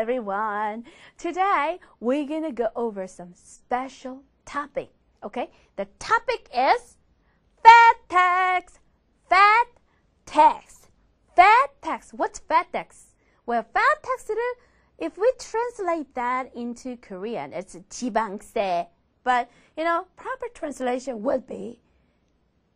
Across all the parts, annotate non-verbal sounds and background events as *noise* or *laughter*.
everyone. Today we're going to go over some special topic. Okay? The topic is fat tax. Fat tax. Fat tax. What's fat tax? Well, fat tax if we translate that into Korean, it's 지방세. But, you know, proper translation would be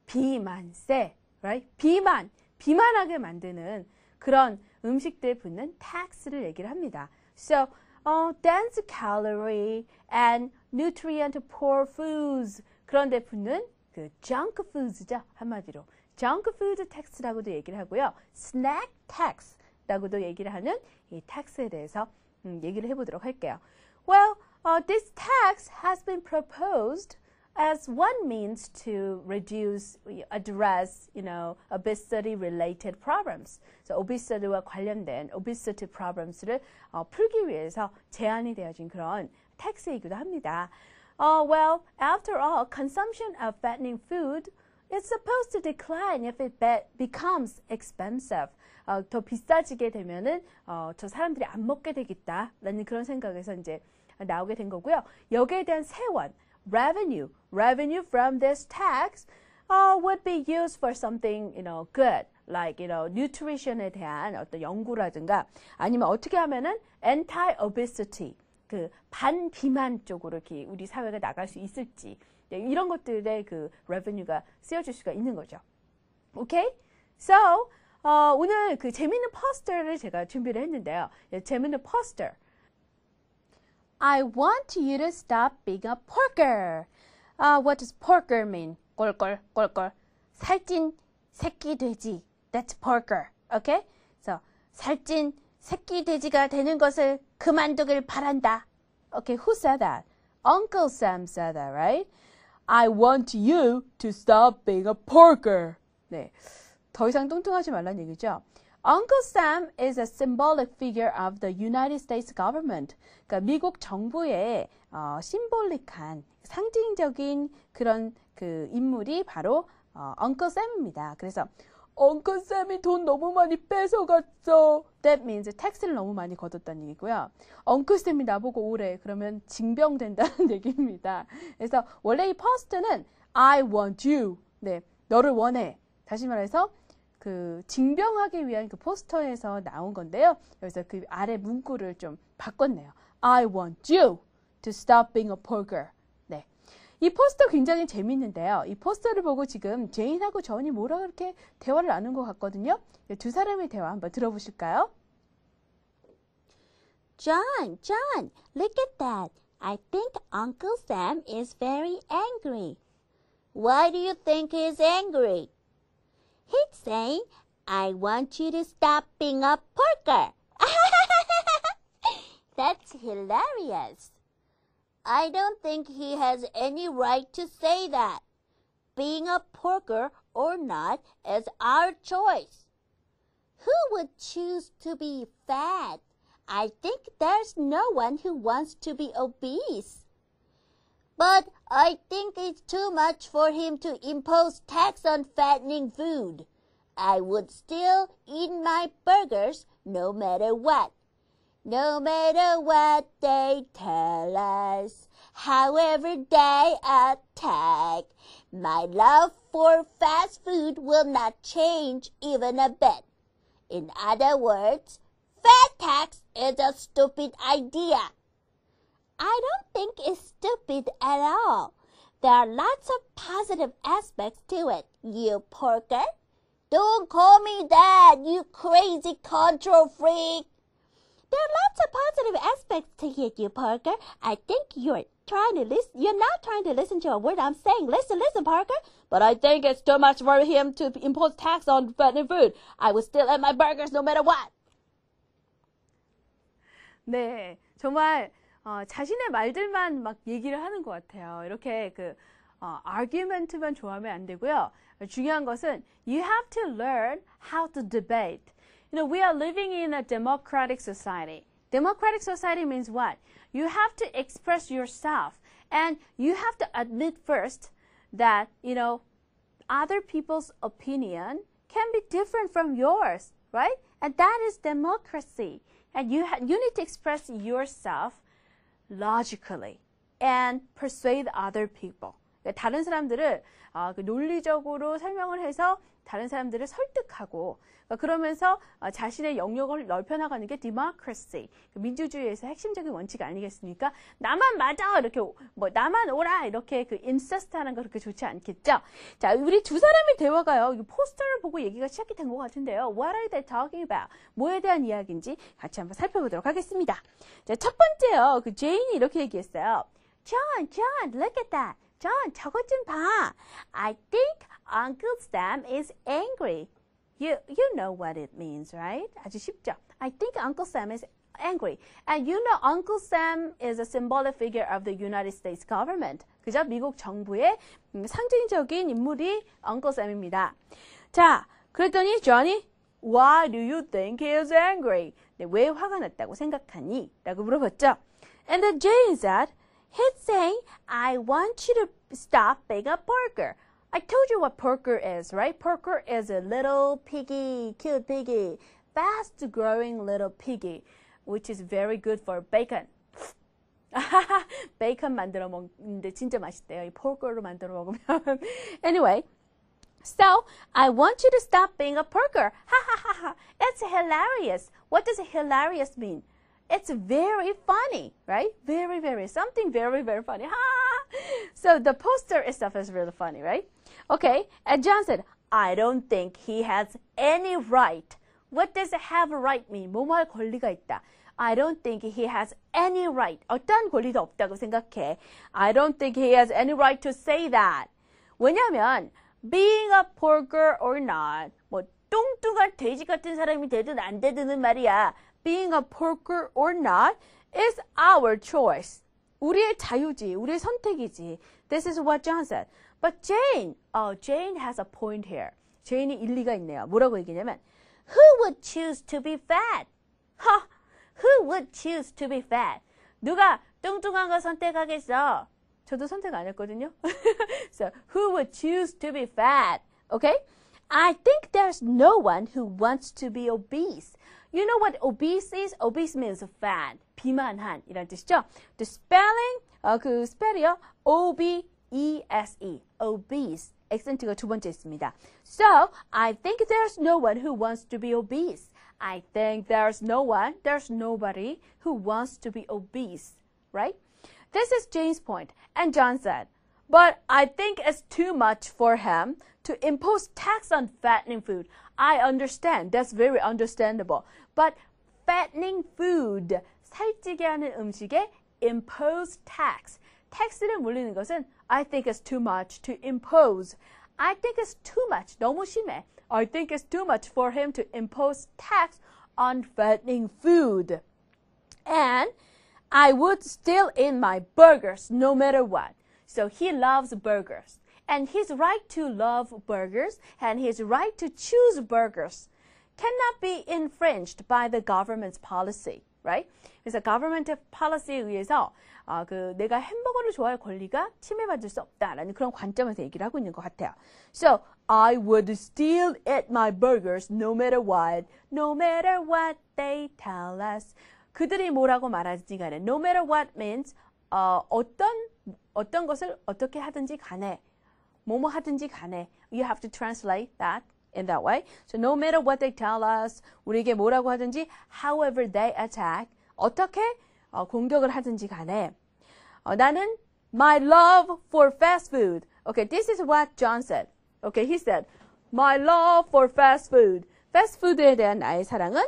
비만세, right? 비만, 비만하게 만드는 그런 음식대에 붙는 tax를 얘기를 합니다. So, uh, dense calorie and nutrient poor foods 그런데 붙는 그 junk foods죠 한마디로 junk food tax라고도 얘기를 하고요. snack tax라고도 얘기를 하는 이 tax에 대해서 음, 얘기를 해보도록 할게요. Well, uh, this tax has been proposed as one means to reduce, address, you know, obesity-related problems. So obesity와 관련된 obesity problems를 어, 풀기 위해서 제안이 되어진 그런 텍스이기도 합니다. Uh, well, after all, consumption of fattening food is supposed to decline if it be, becomes expensive. 어, 더 비싸지게 되면은 어, 저 사람들이 안 먹게 되겠다라는 그런 생각에서 이제 나오게 된 거고요. 여기에 대한 세원, revenue. Revenue from this tax uh, would be used for something, you know, good. like you know nutrition에 대한 어떤 연구라든가 아니면 어떻게 하면은 anti obesity 그 반비만 쪽으로 이렇게 우리 사회가 나갈 수 있을지 이런 것들에그 revenue가 쓰여질 수가 있는 거죠. 오케이? So 어, 오늘 그 재밌는 포스터를 제가 준비를 했는데요. 재밌는 포스터 I want you to stop being a porker. Uh, what does porker mean? 꼴꼴, 꼴꼴. 살찐 새끼 돼지. That's porker. Okay? So, 살찐 새끼 돼지가 되는 것을 그만두길 바란다. Okay, who said that? Uncle Sam said that, right? I want you to stop being a porker. 네. 더 이상 뚱뚱하지 말란 얘기죠. Uncle Sam is a symbolic figure of the United States government. 그러니까 미국 정부의 어, 심볼릭한 상징적인 그런 그 인물이 바로 어, Uncle Sam입니다. 그래서 Uncle Sam이 돈 너무 많이 뺏어갔어. That means 택스를 너무 많이 거뒀다는 얘기고요. Uncle Sam이 나보고 오래 그러면 징병된다는 *laughs* 얘기입니다. 그래서 원래 이 퍼스트는 I want you. 네, 너를 원해. 다시 말해서 그 징병하기 위한 그 포스터에서 나온 건데요. 여기서 그 아래 문구를 좀 바꿨네요. I want you to stop being a p o r g i r 네. 이 포스터 굉장히 재밌는데요. 이 포스터를 보고 지금 제인하고 전이 뭐라 그렇게 대화를 나눈 것 같거든요. 두 사람의 대화 한번 들어보실까요? John, John, look at that. I think Uncle Sam is very angry. Why do you think he's angry? he'd say, I want you to stop being a porker. *laughs* That's hilarious. I don't think he has any right to say that. Being a porker or not is our choice. Who would choose to be fat? I think there's no one who wants to be obese. But I think it's too much for him to impose tax on fattening food. I would still eat my burgers no matter what. No matter what they tell us, however they attack, my love for fast food will not change even a bit. In other words, fat tax is a stupid idea. I don't think it's stupid at all. There are lots of positive aspects to it, you porker. Don't call me that, you crazy control freak. There are lots of positive aspects to it, you Parker. I think you're trying to listen. You're not trying to listen to a word I'm saying. Listen, listen, Parker. But I think it's too much for him to impose tax on food. I will still eat my burgers no matter what. 네, 정말 어, 자신의 말들만 막 얘기를 하는 것 같아요. 이렇게 그 어, argument만 좋아하면 안 되고요. 중요한 것은 you have to learn how to debate. You know, we are living in a democratic society. Democratic society means what? You have to express yourself and you have to admit first that, you know, other people's opinion can be different from yours, right? And that is democracy. And you, you need to express yourself logically and persuade other people. 다른 사람들을 논리적으로 설명을 해서 다른 사람들을 설득하고 그러니까 그러면서 어, 자신의 영역을 넓혀나가는 게 democracy 그 민주주의에서 핵심적인 원칙 아니겠습니까? 나만 맞아 이렇게 뭐 나만 오라 이렇게 그 인세스트하는 거 그렇게 좋지 않겠죠? 자 우리 두 사람의 대화가요 포스터를 보고 얘기가 시작이 된 것 같은데요. What are they talking about? 뭐에 대한 이야기인지 같이 한번 살펴보도록 하겠습니다. 자첫 번째요 그 제인이 이렇게 얘기했어요. John, John, look at that. John, 저것 좀 봐. I think Uncle Sam is angry. You, you know what it means, right? 아주 쉽죠? I think Uncle Sam is angry. And you know Uncle Sam is a symbolic figure of the United States government. 그죠? 미국 정부의 상징적인 인물이 Uncle Sam입니다. 자, 그랬더니 Johnny, Why do you think he is angry? 네, 왜 화가 났다고 생각하니? 라고 물어봤죠. And then Jane said, He's saying, I want you to stop being a Parker. I told you what Porker is, right? Porker is a little piggy, cute piggy, fast growing little piggy, which is very good for bacon. 베이컨 *laughs* 만들어 먹는데 진짜 맛있대요. 이 포크로 만들어 먹으면. *laughs* anyway, so I want you to stop being a porker. *laughs* it's hilarious. What does hilarious mean? It's very funny, right? Very, very something very, very funny. Ha! *laughs* so the poster itself is really funny, right? Okay, and John said, I don't think he has any right. What does have right mean? 뭐뭐할 권리가 있다. I don't think he has any right. 어떤 권리도 없다고 생각해. I don't think he has any right to say that. 왜냐면 being a poor girl or not 뭐 뚱뚱한 돼지 같은 사람이 되든 안 되든 말이야. Being a poor girl or not is our choice. 우리의 자유지, 우리의 선택이지. This is what John said. But Jane, oh, Jane has a point here. Jane이 일리가 있네요. 뭐라고 얘기냐면, Who would choose to be fat? 허, who would choose to be fat? 누가 뚱뚱한 거 선택하겠어? 저도 선택 안 했거든요. *laughs* so, who would choose to be fat? Okay? I think there's no one who wants to be obese. You know what obese is? Obese means fat. 비만한 이란 뜻이죠. The spelling 어, 그 스펠이요. O B E S E obese 액센트가 두 번째 있습니다. So I think there's no one who wants to be obese. I think there's no one, there's nobody who wants to be obese, right? This is Jane's point, and John said, but I think it's too much for him to impose tax on fattening food. I understand, that's very understandable. But fattening food 살찌게 하는 음식에 impose tax. tax를 물리는 것은 I think it's too much to impose. I think it's too much. 너무 심해. I think it's too much for him to impose tax on fattening food. And I would still eat my burgers no matter what. So he loves burgers. And his right to love burgers and his right to choose burgers cannot be infringed by the government's policy. right? 그래서 government policy에 의해서 어, 그 내가 햄버거를 좋아할 권리가 침해받을 수 없다라는 그런 관점에서 얘기를 하고 있는 것 같아요. So I would still eat my burgers no matter what, no matter what they tell us. 그들이 뭐라고 말하든지 간에 no matter what means 어, 어떤 어떤 것을 어떻게 하든지 간에 뭐뭐 하든지 간에 you have to translate that in that way. So no matter what they tell us, 우리에게 뭐라고 하든지, however they attack, 어떻게 어, 공격을 하든지 간에 어, 나는 my love for fast food. Okay, this is what John said. Okay, he said, my love for fast food. fast food에 대한 나의 사랑은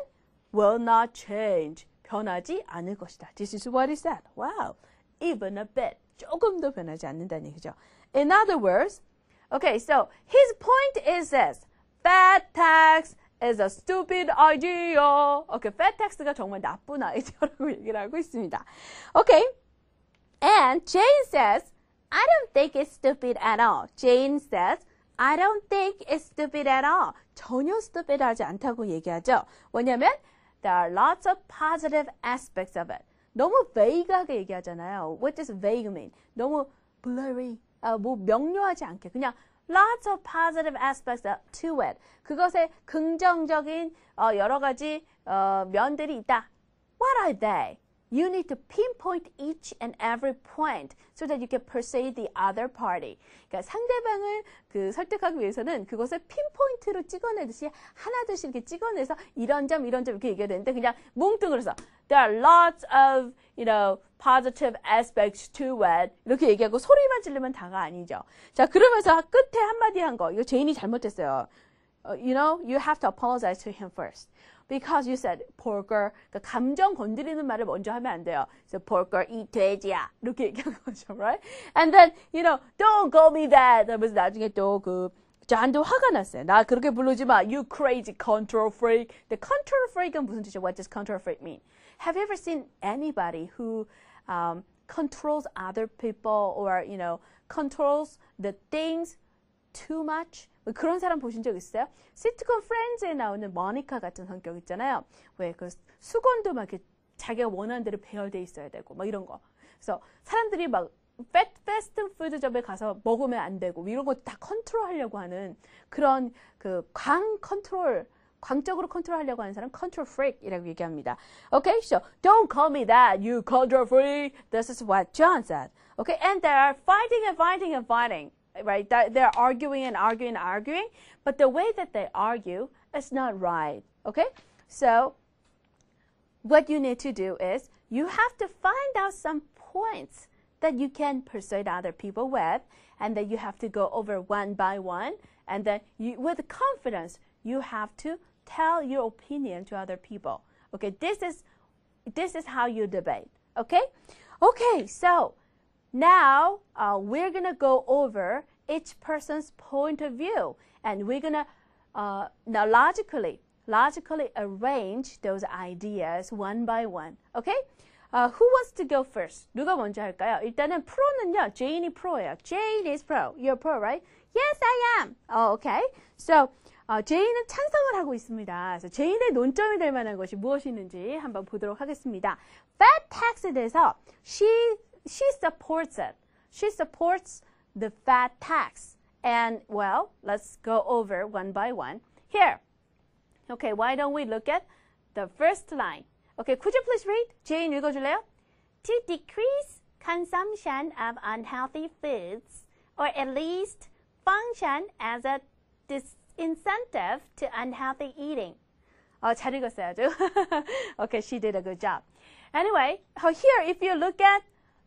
will not change. 변하지 않을 것이다. This is what he said. Wow. Even a bit. 조금도 변하지 않는다는 얘기죠. In other words, okay, so his point is this. Fat tax is a stupid idea. o k a fat tax가 정말 나쁜 아이디어라고 얘기를 하고 있습니다. o k a And Jane says, I don't think it's stupid at all. Jane says, I don't think it's stupid at all. 전혀 stupid 하지 않다고 얘기하죠. 왜냐면, there are lots of positive aspects of it. 너무 vague하게 얘기하잖아요. What does vague mean? 너무 blurry, 아, 뭐 명료하지 않게. 그냥 lots of positive aspects to it. 그것에 긍정적인 여러 가지 면들이 있다. What are they? You need to pinpoint each and every point so that you can persuade the other party. 그러니까 상대방을 그 설득하기 위해서는 그것을 핀포인트로 찍어내듯이 하나둘씩 이렇게 찍어내서 이런 점 이런 점 이렇게 얘기해야 되는데 그냥 뭉뚱그려서 There are lots of, you know, positive aspects to it. 이렇게 얘기하고 소리만 지르면 다가 아니죠. 자, 그러면서 끝에 한마디 한 거. 이거 제인이 잘못했어요. You know, you have to apologize to him first. Because you said porker. 그러니까 감정 건드리는 말을 먼저 하면 안 돼요. So porker 이 돼지야 이렇게 얘기한 *laughs* 거죠, right? And then you know don't call me that. 하면서 나중에 또그 잔도 화가 났어요. 나 그렇게 부르지 마. You crazy control freak. The control freak은 무슨 뜻이죠? What does control freak mean? Have you ever seen anybody who um, controls other people or you know controls the things too much 뭐 그런 사람 보신 적 있어요? 시트콤 프렌즈에 나오는 머니카 같은 성격 있잖아요. 왜 그 수건도 막 이렇게 자기가 원하는 대로 배열돼 있어야 되고 막 이런 거. 그래서 사람들이 막 패, 스트푸드점에 가서 먹으면 안 되고 뭐 이런 것도 다 컨트롤하려고 하는 그런 그 광 컨트롤 광적으로 컨트롤하려고 하는 사람 컨트롤 프 r 이라고 얘기합니다. Okay, so don't call me that, you control freak. This is what John said. Okay, and they are fighting and fighting and fighting. right? That they're arguing and arguing and arguing, but the way that they argue is not right, okay? So what you need to do is you have to find out some points that you can persuade other people with, and then you have to go over one by one, and then you, with confidence, you have to tell your opinion to other people. Okay, this is this is how you debate. Okay, okay, so. Now, uh, we're going to go over each person's point of view, and we're going to uh, now logically, logically arrange those ideas one by one. Okay? Uh, who wants to go first? 누가 먼저 할까요? 일단은 프로는요, 제인이 프로예요. Jane is pro. You're pro, right? Yes, I am. Oh, okay. So, 어, 제인은 찬성을 하고 있습니다. 그래서 제인의 논점이 될 만한 것이 무엇이 있는지 한번 보도록 하겠습니다. Fat tax에 대해서 she she supports it. She supports the fat tax. And, well, let's go over one by one. Here, okay, why don't we look at the first line? Okay, could you please read? Jane, 읽어줄래요? To decrease consumption of unhealthy foods, or at least function as a disincentive to unhealthy eating. Oh, 잘 읽었어요, 아주. *laughs* okay, she did a good job. Anyway, here, if you look at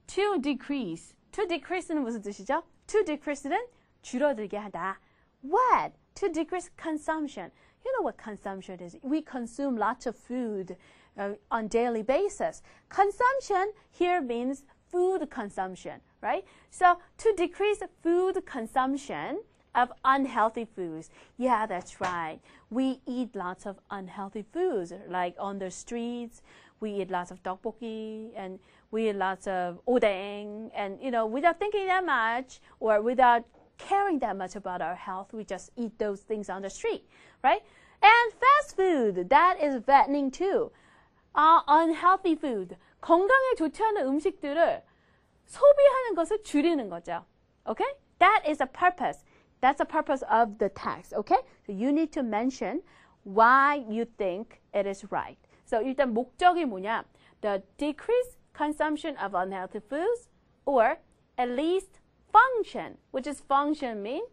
to decrease. to decrease는 무슨 뜻이죠? to decrease는 줄어들게 하다. what? to decrease consumption. You know what consumption is? We consume lots of food uh, on daily basis. Consumption here means food consumption, right? So to decrease food consumption of unhealthy foods. Yeah, that's right. We eat lots of unhealthy foods, like on the streets. We eat lots of tteokbokki and we eat lots of oden, and you know, without thinking that much or without caring that much about our health, we just eat those things on the street, right? And fast food, that is fattening too. Uh, unhealthy food, 건강에 좋지 않은 음식들을 소비하는 것을 줄이는 거죠. Okay? That is a purpose. That's the purpose of the text. Okay? So you need to mention why you think it is right. So 일단 목적이 뭐냐? The decrease consumption of unhealthy foods, or at least function, which is function mean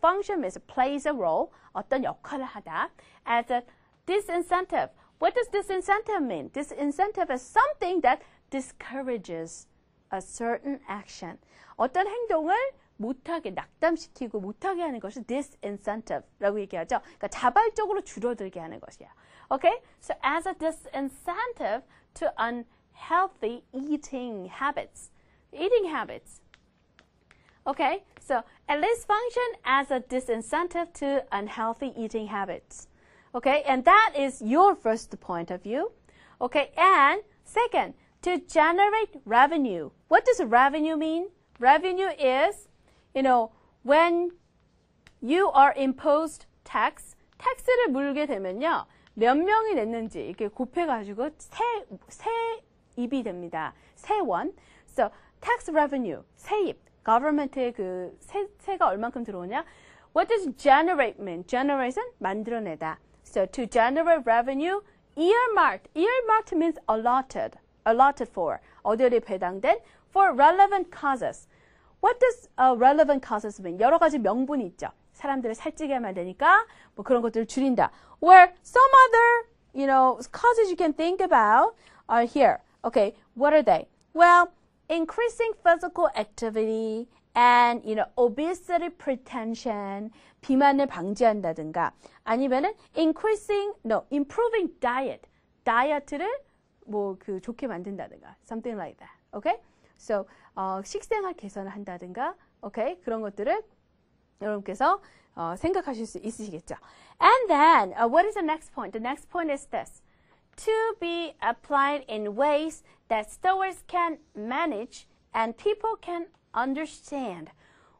function means plays a role 어떤 역할을 하다 as a disincentive. What does disincentive mean? Disincentive is something that discourages a certain action. 어떤 행동을 못하게 낙담시키고 못하게 하는 것이 disincentive라고 얘기하죠. 그러니까 자발적으로 줄어들게 하는 것이야. Okay? So as a disincentive to an healthy eating habits. Eating habits. Okay, so at least function as a disincentive to unhealthy eating habits. Okay, and that is your first point of view. Okay, and second, to generate revenue. What does revenue mean? Revenue is, you know, when you are imposed tax, 텍스를 물게 되면요. 몇 명이 냈는지 이렇게 곱해가지고 세, 세 입이 됩니다. 세원. So tax revenue, 세입. government의 그 세, 세가 얼만큼 들어오냐? What does generate mean? Generate은 만들어내다. So to generate revenue, earmarked. Earmarked means allotted. Allotted for. 어디에 배당된? For relevant causes. What does uh, relevant causes mean? 여러 가지 명분이 있죠. 사람들을 살찌게 하면 되니까 뭐 그런 것들을 줄인다. Where some other, you know, causes you can think about are here. Okay, what are they? Well, increasing physical activity and you know obesity prevention 비만을 방지한다든가 아니면은 increasing no improving diet 다이어트를 뭐 그 좋게 만든다든가 something like that. Okay? So 어, 식생활 개선을 한다든가 okay? 그런 것들을 여러분께서 어, 생각하실 수 있으시겠죠. And then uh, what is the next point? The next point is this to be applied in ways that stores can manage and people can understand.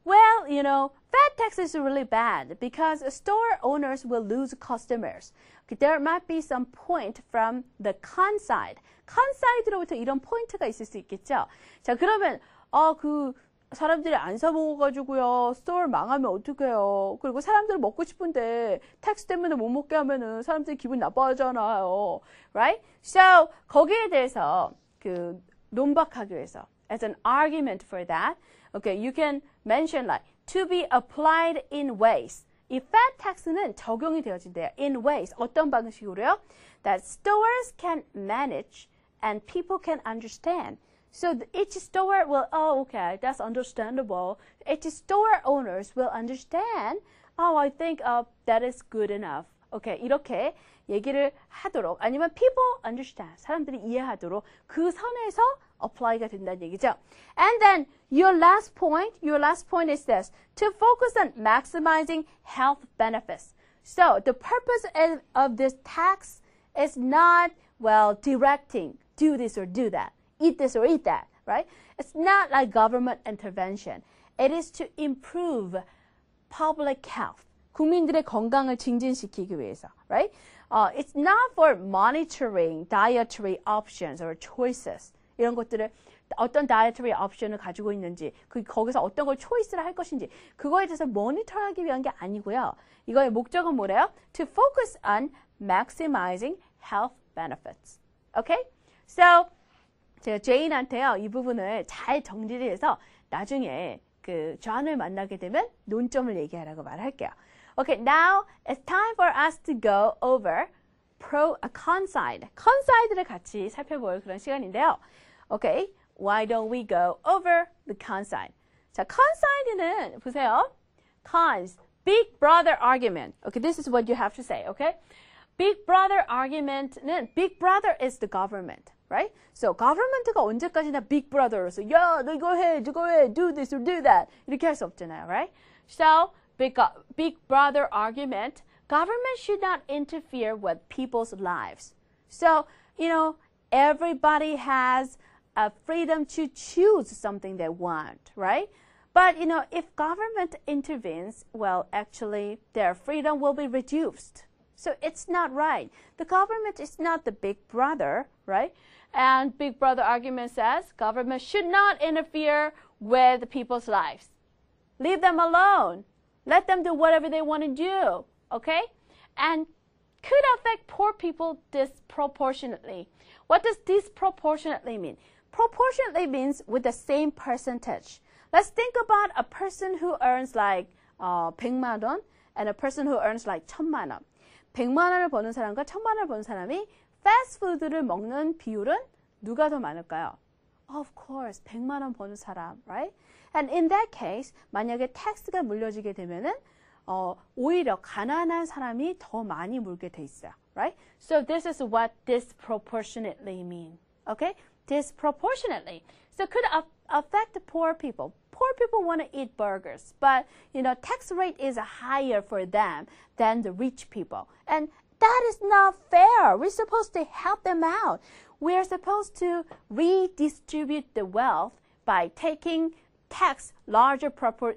Well, you know, fat tax is really bad because store owners will lose customers. There might be some point from the con side. con side로부터 이런 포인트가 있을 수 있겠죠. 자, 그러면 어, 그 사람들이 안 사먹어가지고요. 스토어 를 망하면 어떡해요. 그리고 사람들 은 먹고 싶은데 텍스 때문에 못 먹게 하면은 사람들이 기분 나빠하잖아요. Right? So, 거기에 대해서 그 논박하기 위해서 as an argument for that, okay, you can mention like to be applied in ways. 이 fat tax는 적용이 되어진대요. In ways. 어떤 방식으로요? That stores can manage and people can understand. So each store will, oh, okay, that's understandable. Each store owners will understand. Oh, I think uh, that is good enough. Okay, 이렇게 얘기를 하도록 아니면 people understand 사람들이 이해하도록 그 선에서 apply가 된다는 얘기죠. And then your last point, your last point is this: to focus on maximizing health benefits. So the purpose of this tax is not well directing do this or do that eat this or eat that, right? It's not like government intervention. It is to improve public health. 국민들의 건강을 증진시키기 위해서, right? Uh, it's not for monitoring dietary options or choices. 이런 것들을 어떤 dietary 옵션을 가지고 있는지 그 거기서 어떤 걸 choice를 할 것인지 그거에 대해서 모니터하기 위한 게 아니고요. 이거의 목적은 뭐래요? To focus on maximizing health benefits. Okay? So 제가 제인한테요 이 부분을 잘 정리를 해서 나중에 그 존을 만나게 되면 논점을 얘기하라고 말할게요. Okay, now it's time for us to go over pro a uh, con side. con side를 같이 살펴볼 그런 시간인데요. Okay, why don't we go over the con side? 자, con side는 보세요. cons, big brother argument. Okay, this is what you have to say. Okay, big brother argument는 big brother is the government right? So government가 언제까지나 big brother로서 야, 너 이거 해, 저거 해, do this or do that 이렇게 할수 없잖아요, right? So big, big brother argument, government should not interfere with people's lives. So you know everybody has a freedom to choose something they want, right? But you know if government intervenes, well, actually their freedom will be reduced. So it's not right. The government is not the big brother, right? And Big Brother argument says government should not interfere with people's lives. Leave them alone. Let them do whatever they want to do, okay? And could affect poor people disproportionately. What does disproportionately mean? Proportionately means with the same percentage. Let's think about a person who earns like uh, 100만 and a person who earns like 1000만 원. 100만 원을 버는 사람과 1000만 원을 버는 사람이 패스트푸드를 먹는 비율은 누가 더 많을까요? Of course, 100만 원 버는 사람, right? And in that case, 만약에 텍스가 물려지게 되면은 어, 오히려 가난한 사람이 더 많이 물게 돼 있어요, right? So this is what disproportionately mean, okay? Disproportionately, so could affect poor people. poor people want to eat burgers, but you know, tax rate is higher for them than the rich people. And that is not fair. We're supposed to help them out. We're supposed to redistribute the wealth by taking tax larger propor-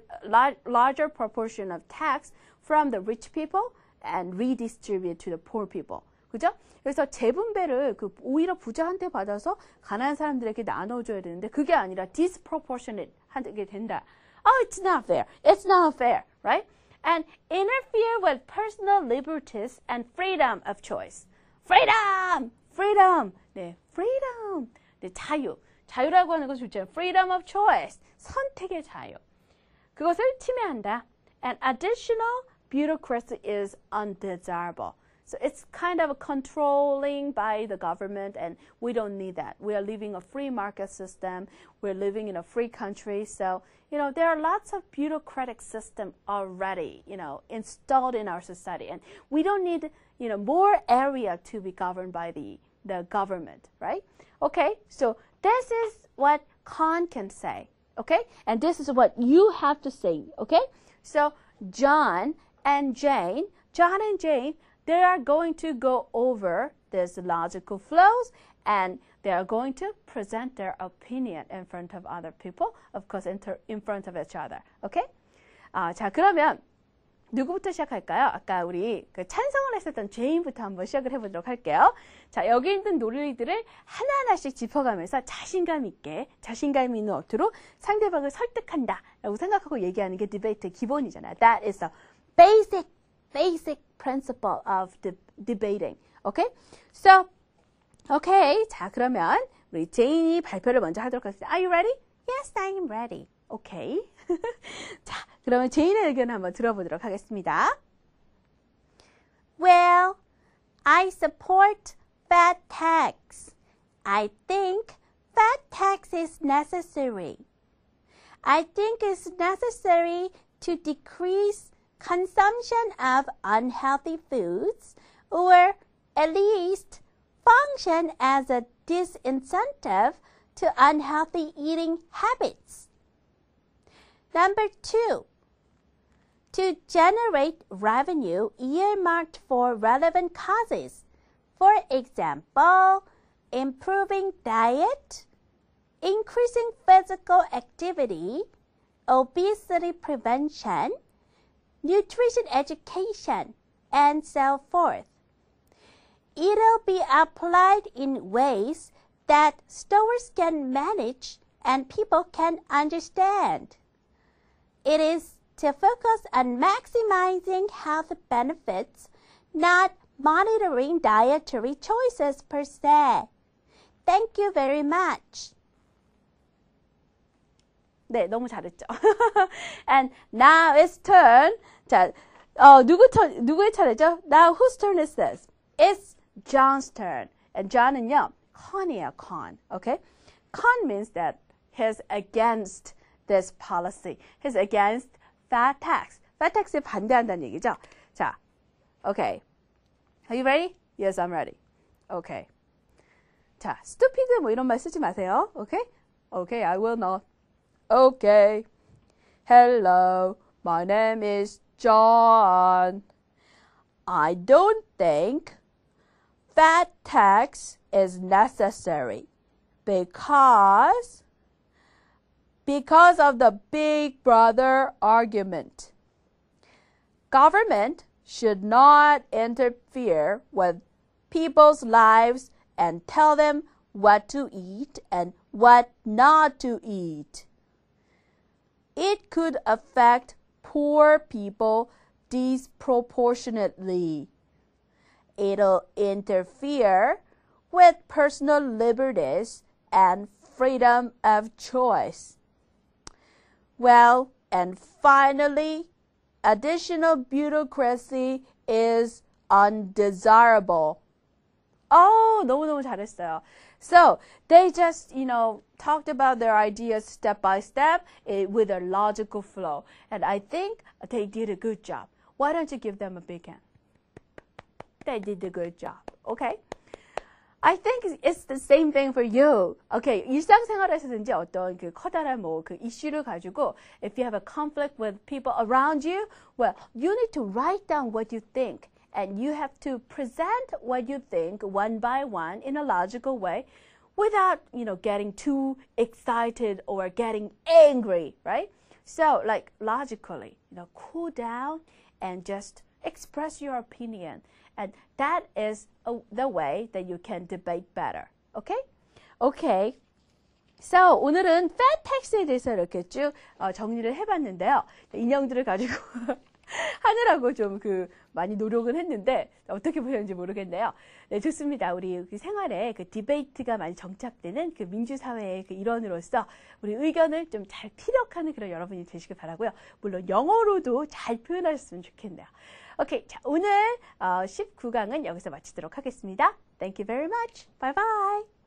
larger proportion of tax from the rich people and redistribute to the poor people. 그죠? 그래서 재분배를 그 오히려 부자한테 받아서 가난한 사람들에게 나눠줘야 되는데 그게 아니라 disproportionate 하게 된다. Oh, it's not fair. It's not fair, right? And interfere with personal liberties and freedom of choice. Freedom, freedom, 네, freedom, 네, 자유. 자유라고 하는 것은 좋잖아요. Freedom of choice, 선택의 자유. 그것을 침해한다. And additional bureaucracy is undesirable. So it's kind of controlling by the government, and we don't need that. We are living a free market system. We're living in a free country. So, you know, there are lots of bureaucratic system already, you know, installed in our society. And we don't need, you know, more area to be governed by the, the government, right? Okay, so this is what Khan can say, okay? And this is what you have to say, okay? So John and Jane, John and Jane They are going to go over these logical flows and they are going to present their opinion in front of other people, of course, in front of each other. Okay? 아, 자, 그러면 누구부터 시작할까요? 아까 우리 그 찬성을 했었던 제인부터 한번 시작을 해보도록 할게요. 자, 여기 있는 논리들을 하나하나씩 짚어가면서 자신감 있게, 자신감 있는 어투로 상대방을 설득한다 라고 생각하고 얘기하는 게 디베이트 기본이잖아. That is a basic basic principle of debating. Okay? So, okay. 자, 그러면 우리 제인이 발표를 먼저 하도록 하겠습니다. Are you ready? Yes, I am ready. Okay. *laughs* 자, 그러면 제인의 의견을 한번 들어보도록 하겠습니다. Well, I support fat tax. I think fat tax is necessary. I think it's necessary to decrease consumption of unhealthy foods or at least function as a disincentive to unhealthy eating habits. Number two, to generate revenue earmarked for relevant causes. For example, improving diet, increasing physical activity, obesity prevention, nutrition education, and so forth. It'll be applied in ways that stores can manage and people can understand. It is to focus on maximizing health benefits, not monitoring dietary choices per se. Thank you very much. 네, 너무 잘했죠. *laughs* And now it's turn. 자, 어, 누구 턴, 누구의 차례죠? Now whose turn is this? It's John's turn. And John은요, con이에요, con. Okay? Con means that he's against this policy. He's against fat tax. Fat tax에 반대한다는 얘기죠. 자, okay. Are you ready? Yes, I'm ready. Okay. 자, stupid 뭐 이런 말 쓰지 마세요. Okay? Okay, I will not. Okay. Hello, my name is John. I don't think fat tax is necessary because because of the big brother argument. Government should not interfere with people's lives and tell them what to eat and what not to eat it could affect poor people disproportionately. It'll interfere with personal liberties and freedom of choice. Well, and finally, additional bureaucracy is undesirable. 어, oh, 너무너무 잘했어요. So they just, you know, talked about their ideas step by step eh, with a logical flow. And I think they did a good job. Why don't you give them a big hand? They did a good job. Okay? I think it's the same thing for you. Okay, 일상생활에서든지 어떤 그 커다란 뭐 그 이슈를 가지고 if you have a conflict with people around you, well, you need to write down what you think and you have to present what you think one by one in a logical way without you know getting too excited or getting angry right so like logically you know cool down and just express your opinion and that is a, the way that you can debate better okay okay So 오늘은 text에 대해서 이렇게 쭉 어, 정리를 해봤는데요. 인형들을 가지고 *laughs* *laughs* 하느라고 좀 그 많이 노력은 했는데 어떻게 보셨는지 모르겠네요. 네, 좋습니다. 우리 그 생활에 그 디베이트가 많이 정착되는 그 민주사회의 그 일원으로서 우리 의견을 좀 잘 피력하는 그런 여러분이 되시길 바라고요. 물론 영어로도 잘 표현하셨으면 좋겠네요. 오케이. 자, 오늘 19강은 어, 여기서 마치도록 하겠습니다. Thank you very much. Bye bye.